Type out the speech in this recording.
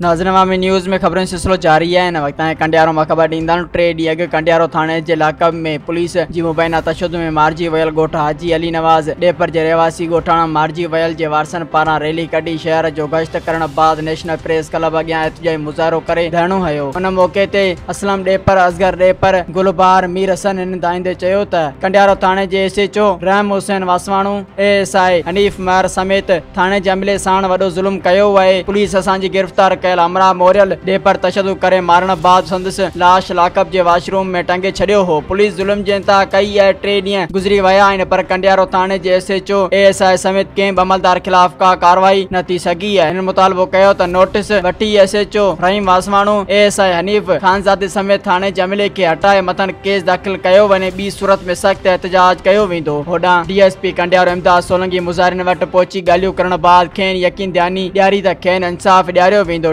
नाज़िर अवामी न्यूज़ में खबरों सिलसिलो जारी है हिन वक़्तु कंडियारो मां ख़बर टे ॾींहं अग कंडियारो थाणे के इलाक़े में पुलिस जी मुबैना तशद में मारिजी वियल गोठ हाजी अली नवाज़ डेपर के रहवासी गोठाना मारिजी वियल के वारसन पारा रैली कढी शहर जो गश्त करण बाद नेशनल प्रेस क्लब अॻियां एतिजाई मुज़ाहिरो करे धरणो हुयो हुन मौक़े से असलम डेपर असगर डेपर गुलबार मीर हसन इन दाइंदे चयो त कंडियारो थाणे जे S H O Raham Hussain वासवाणू ए एस आई हनीफ़ मार समेत थाने जे अमले साण वॾो ज़ुल्म कयो आहे पुलिस असांजी गिरफ़्तार अमरा मोरियल डे पर तशद मारण बाद लाश लाकब जे वाशरूम में टंगे छॾियो हो पुलिस कई टे गुज़री विया आहिनि पर कंडियारो थाणे समेत कंहिं बि अमलदार ख़िलाफ़ का कारवाई न थी सघी हिन मुतालबो कयो त नोटिस वठी S H O Rahim Waswan S I Hanif Khanzada समेत थाणे जे अमले खे हटाए मथां केस दाख़िल कयो वञे ॿी सूरत में सख़्त एहतजाज कयो वेंदो होॾां D S P Kandiaro Amdad Solangi मुज़ारियुनि वटि पहुची ॻाल्हियूं करण बाद यकीन खे त खेन इंसाफ़ ॾियारियो वेंदो